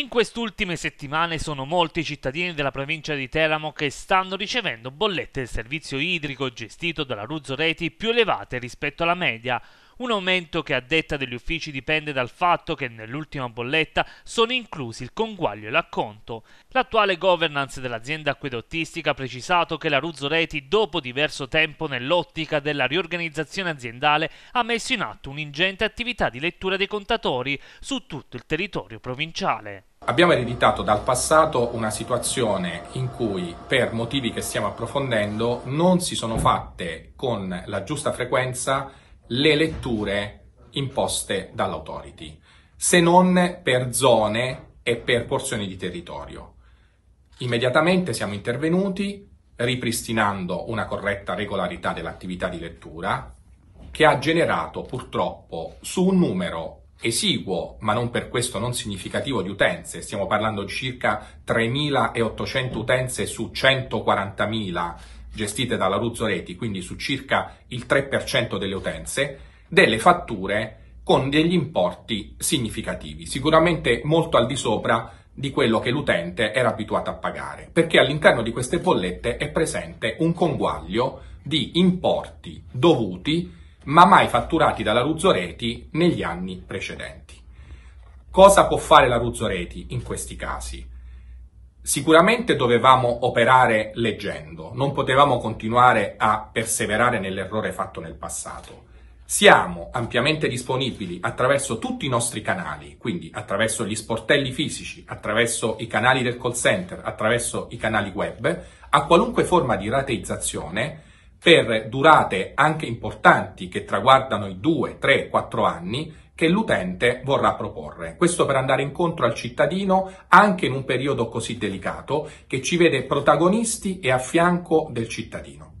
In queste ultime settimane sono molti i cittadini della provincia di Teramo che stanno ricevendo bollette del servizio idrico gestito dalla Ruzzo Reti più elevate rispetto alla media, un aumento che a detta degli uffici dipende dal fatto che nell'ultima bolletta sono inclusi il conguaglio e l'acconto. L'attuale governance dell'azienda acquedottistica ha precisato che la Ruzzo Reti, dopo diverso tempo nell'ottica della riorganizzazione aziendale, ha messo in atto un'ingente attività di lettura dei contatori su tutto il territorio provinciale. Abbiamo ereditato dal passato una situazione in cui, per motivi che stiamo approfondendo, non si sono fatte con la giusta frequenza le letture imposte dall'autority, se non per zone e per porzioni di territorio. Immediatamente siamo intervenuti ripristinando una corretta regolarità dell'attività di lettura che ha generato purtroppo su un numero esiguo, ma non per questo non significativo di utenze, stiamo parlando di circa 3.800 utenze su 140.000 gestite dalla Ruzzo Reti, quindi su circa il 3% delle utenze, delle fatture con degli importi significativi, sicuramente molto al di sopra di quello che l'utente era abituato a pagare, perché all'interno di queste bollette è presente un conguaglio di importi dovuti ma mai fatturati dalla Ruzzoreti negli anni precedenti. Cosa può fare la Ruzzoreti in questi casi? Sicuramente dovevamo operare leggendo, non potevamo continuare a perseverare nell'errore fatto nel passato. Siamo ampiamente disponibili attraverso tutti i nostri canali, quindi attraverso gli sportelli fisici, attraverso i canali del call center, attraverso i canali web, a qualunque forma di rateizzazione per durate anche importanti che traguardano i 2, 3, 4 anni che l'utente vorrà proporre. Questo per andare incontro al cittadino anche in un periodo così delicato che ci vede protagonisti e a fianco del cittadino.